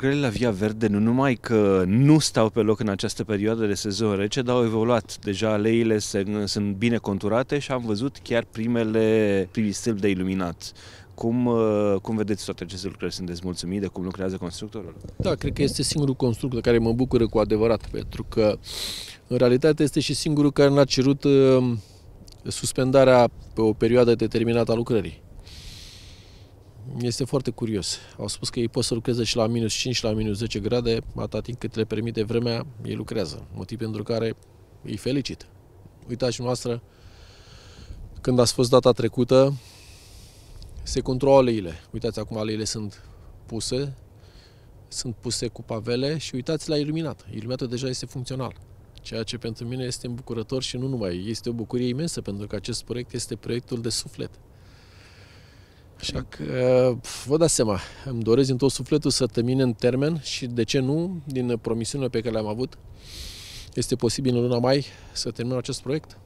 lucrările la Via Verde nu numai că nu stau pe loc în această perioadă de sezon rece, dar au evoluat. Deja aleile se, sunt bine conturate și am văzut chiar primele primii stâlpi de iluminat. Cum, uh, cum vedeți toate aceste lucrări? Sunteți mulțumit de cum lucrează constructorul? Da, cred că este singurul constructor care mă bucură cu adevărat, pentru că în realitate este și singurul care n-a cerut uh, suspendarea pe o perioadă determinată a lucrării este foarte curios. Au spus că ei pot să lucreze și la minus 5 și la minus 10 grade, atâta timp cât le permite vremea, ei lucrează. Motiv pentru care îi felicit. Uitați noastră, când ați fost data trecută, se controlă aleile. Uitați acum, aleile sunt puse, sunt puse cu pavele și uitați la iluminat. Iluminatul deja este funcțional, ceea ce pentru mine este îmbucurător și nu numai. Este o bucurie imensă pentru că acest proiect este proiectul de suflet. Așa că vă dați seama, îmi doresc din tot sufletul să termin în termen și de ce nu, din promisiunile pe care le-am avut, este posibil în luna mai să termin acest proiect.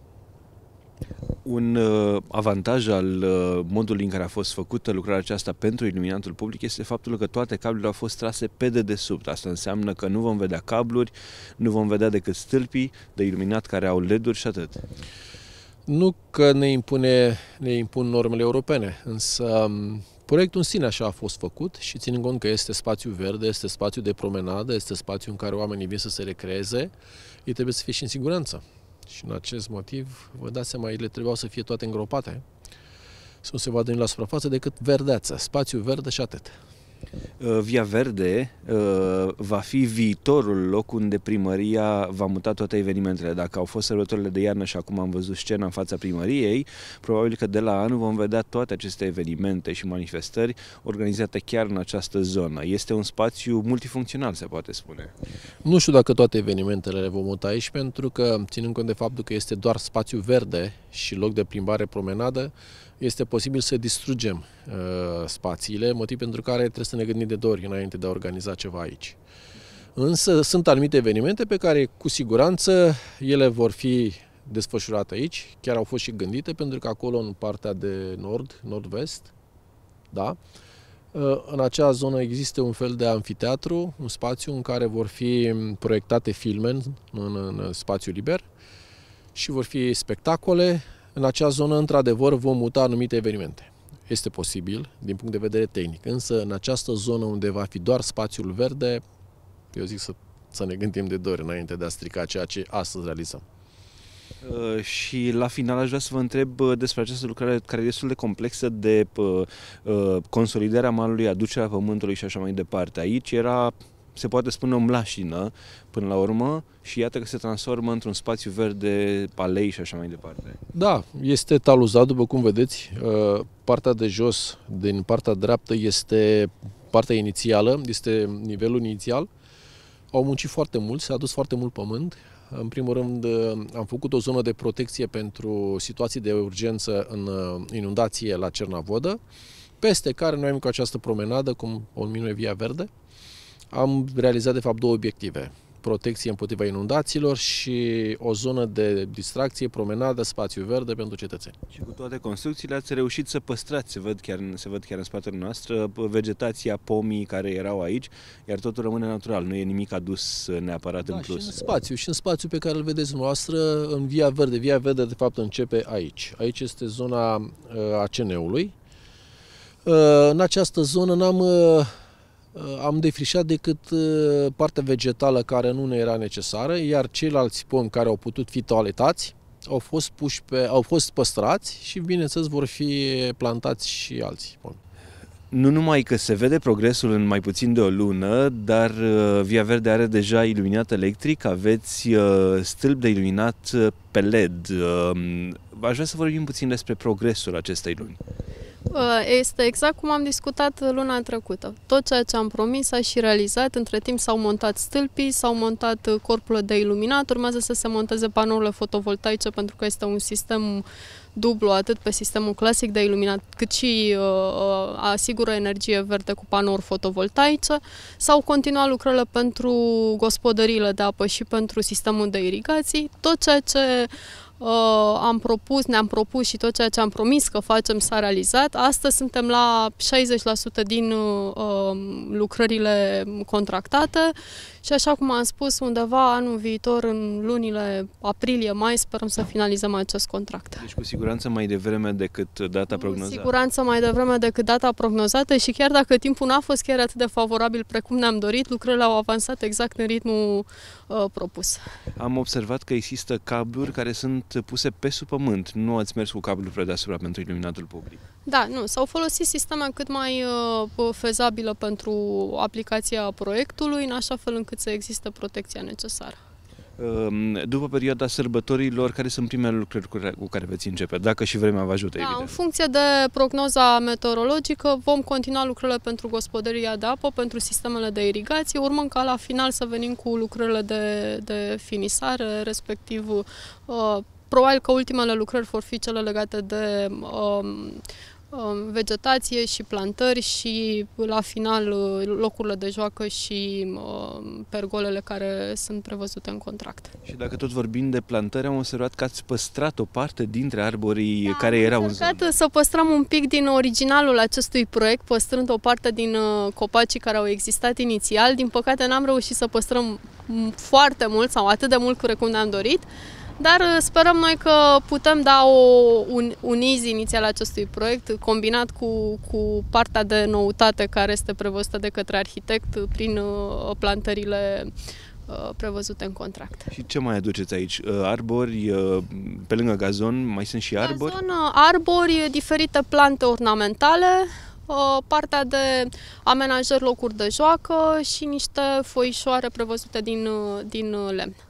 Un uh, avantaj al uh, modului în care a fost făcută lucrarea aceasta pentru iluminatul public este faptul că toate cablurile au fost trase pe dedesubt. Asta înseamnă că nu vom vedea cabluri, nu vom vedea decât stâlpii de iluminat care au LED-uri și atât. Nu că ne, impune, ne impun normele europene, însă proiectul în sine așa a fost făcut și în cont că este spațiu verde, este spațiu de promenadă, este spațiu în care oamenii vin să se recreeze, ei trebuie să fie și în siguranță. Și în acest motiv, vă dați seama, ele trebuiau să fie toate îngropate, să nu se vadă la suprafață decât verdeață, spațiu verde și atât. Uh, Via Verde uh, va fi viitorul loc unde primăria va muta toate evenimentele. Dacă au fost sărbătorile de iarnă și acum am văzut scena în fața primăriei, probabil că de la anul vom vedea toate aceste evenimente și manifestări organizate chiar în această zonă. Este un spațiu multifuncțional, se poate spune. Nu știu dacă toate evenimentele le vom muta aici, pentru că, ținând cont de faptul că este doar spațiu verde și loc de plimbare promenadă, este posibil să distrugem uh, spațiile, motiv pentru care trebuie să ne gândim de două ori înainte de a organiza ceva aici. Însă sunt anumite evenimente pe care cu siguranță ele vor fi desfășurate aici, chiar au fost și gândite, pentru că acolo în partea de nord, nord-vest, da, uh, în acea zonă există un fel de amfiteatru, un spațiu în care vor fi proiectate filme în, în spațiu liber, și vor fi spectacole. În acea zonă, într-adevăr, vom muta anumite evenimente. Este posibil, din punct de vedere tehnic, însă în această zonă unde va fi doar spațiul verde, eu zic să, să ne gândim de dor înainte de a strica ceea ce astăzi realizăm. Uh, și la final aș vrea să vă întreb uh, despre această lucrare care e destul de complexă de uh, uh, consolidarea malului, aducerea pământului și așa mai departe. Aici era se poate spune, o mlașină până la urmă și iată că se transformă într-un spațiu verde, palei și așa mai departe. Da, este taluzat, după cum vedeți. Uh, partea de jos, din partea dreaptă, este partea inițială, este nivelul inițial. Au muncit foarte mult, s-a adus foarte mult pământ. În primul rând, uh, am făcut o zonă de protecție pentru situații de urgență în uh, inundație la Cernavodă, peste care noi am cu această promenadă, cum o numim Via Verde, am realizat de fapt două obiective protecție împotriva inundațiilor și o zonă de distracție, promenadă, spațiu verde pentru cetățeni. Și cu toate construcțiile ați reușit să păstrați, se văd chiar, se văd chiar în spatele noastră, vegetația, pomii care erau aici, iar totul rămâne natural, nu e nimic adus neapărat da, în plus. Și în spațiu, și în spațiu pe care îl vedeți noastră, în Via Verde. Via Verde, de fapt, începe aici. Aici este zona uh, ACN-ului. Uh, în această zonă n-am uh, Uh, am defrișat decât uh, partea vegetală care nu ne era necesară, iar ceilalți pomi care au putut fi toaletați au fost, puși pe, au fost păstrați și, bineînțeles, vor fi plantați și alți pomi. Nu numai că se vede progresul în mai puțin de o lună, dar uh, Via Verde are deja iluminat electric, aveți stâlp de iluminat pe LED. Um, aș vrea să vorbim puțin despre progresul acestei luni. Uh, este exact cum am discutat luna trecută. Tot ceea ce am promis s-a și realizat. Între timp s-au montat stâlpii, s-au montat uh, corpul de iluminat, urmează să se monteze panourile fotovoltaice pentru că este un sistem dublu, atât pe sistemul clasic de iluminat, cât și uh, uh asigură energie verde cu panouri fotovoltaice. S-au continuat lucrările pentru gospodăriile de apă și pentru sistemul de irigații. Tot ceea ce Uh, am propus, ne-am propus și tot ceea ce am promis că facem s-a realizat. Astăzi suntem la 60% din uh, um, lucrările contractate și așa cum am spus, undeva anul viitor, în lunile aprilie-mai, sperăm să finalizăm acest contract. Deci cu siguranță mai devreme decât data prognozată. Cu siguranță mai devreme decât data prognozată și chiar dacă timpul n-a fost chiar atât de favorabil precum ne-am dorit, lucrările au avansat exact în ritmul uh, propus. Am observat că există cabluri care sunt puse pe sub pământ. Nu ați mers cu cablul pe deasupra pentru iluminatul public. Da, nu. S-au folosit sisteme cât mai uh, fezabilă pentru aplicația proiectului, în așa fel încât să existe protecția necesară. Ehm, după perioada sărbătorilor, care sunt primele lucruri cu care veți începe? Dacă și vremea vă ajută, da, evident. În funcție de prognoza meteorologică, vom continua lucrările pentru gospodăria de apă, pentru sistemele de irigație, urmăm ca la final să venim cu lucrările de, de finisare, respectiv uh, Probabil că ultimele lucrări vor fi cele legate de um, um, vegetație și plantări și la final locurile de joacă și um, pergolele care sunt prevăzute în contract. Și dacă tot vorbim de plantări, am observat că ați păstrat o parte dintre arborii da, care erau în zonă. să păstrăm un pic din originalul acestui proiect, păstrând o parte din uh, copacii care au existat inițial. Din păcate n-am reușit să păstrăm foarte mult sau atât de mult cu cum ne-am dorit, dar uh, sperăm noi că putem da o, un, un easy inițial acestui proiect, combinat cu, cu partea de noutate care este prevăzută de către arhitect prin uh, plantările uh, prevăzute în contract. Și ce mai aduceți aici? Arbori, pe lângă gazon, mai sunt și arbori? Gazon, arbori, diferite plante ornamentale, partea de amenajări locuri de joacă și niște foișoare prevăzute din, din lemn.